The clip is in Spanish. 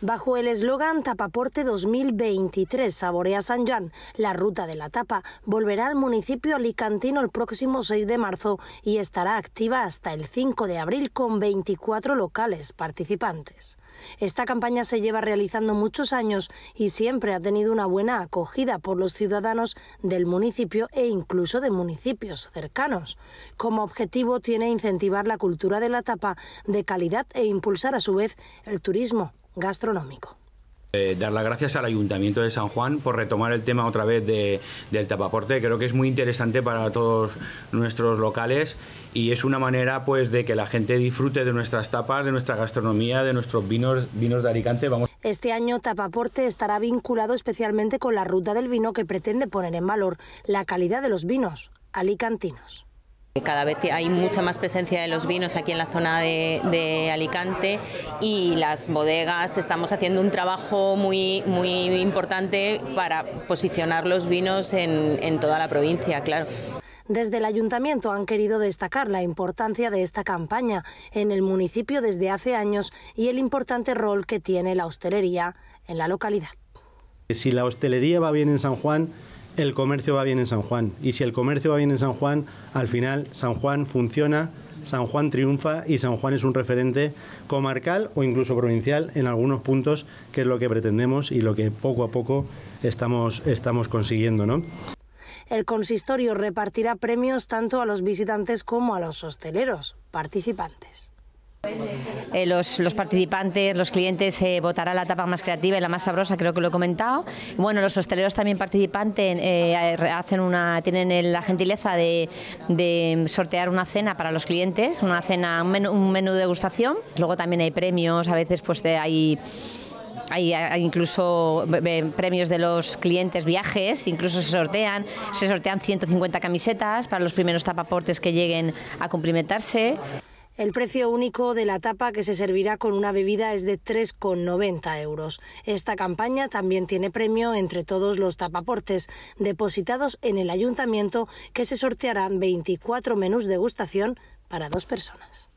Bajo el eslogan Tapaporte 2023 Saborea San Juan, la ruta de la tapa volverá al municipio alicantino el próximo 6 de marzo y estará activa hasta el 5 de abril con 24 locales participantes. Esta campaña se lleva realizando muchos años y siempre ha tenido una buena acogida por los ciudadanos del municipio e incluso de municipios cercanos. Como objetivo tiene incentivar la cultura de la tapa de calidad e impulsar a su vez el turismo gastronómico. Eh, dar las gracias al Ayuntamiento de San Juan por retomar el tema otra vez de, del tapaporte. Creo que es muy interesante para todos nuestros locales y es una manera pues de que la gente disfrute de nuestras tapas, de nuestra gastronomía, de nuestros vinos, vinos de Alicante. Vamos. Este año Tapaporte estará vinculado especialmente con la ruta del vino que pretende poner en valor la calidad de los vinos alicantinos. Cada vez hay mucha más presencia de los vinos aquí en la zona de, Alicante y las bodegas estamos haciendo un trabajo muy, muy importante para posicionar los vinos en, en toda la provincia, claro. Desde el ayuntamiento han querido destacar la importancia de esta campaña en el municipio desde hace años y el importante rol que tiene la hostelería en la localidad. Si la hostelería va bien en San Juan, el comercio va bien en San Juan. Y si el comercio va bien en San Juan, al final San Juan funciona, San Juan triunfa y San Juan es un referente comarcal o incluso provincial en algunos puntos, que es lo que pretendemos y lo que poco a poco estamos, estamos consiguiendo. ¿no? El consistorio repartirá premios tanto a los visitantes como a los hosteleros participantes. Eh, los, los, participantes, los clientes eh, votarán la tapa más creativa y la más sabrosa, creo que lo he comentado. Bueno, los hosteleros también participantes eh, eh, hacen una, tienen la gentileza de, sortear una cena para los clientes, una cena, un menú, de degustación. Luego también hay premios, a veces pues hay hay, incluso premios de los clientes, viajes, incluso se sortean, se sortean 150 camisetas para los primeros tapaportes que lleguen a cumplimentarse. El precio único de la tapa que se servirá con una bebida es de 3,90 euros. Esta campaña también tiene premio entre todos los tapaportes depositados en el ayuntamiento que se sortearán 24 menús de degustación para dos personas.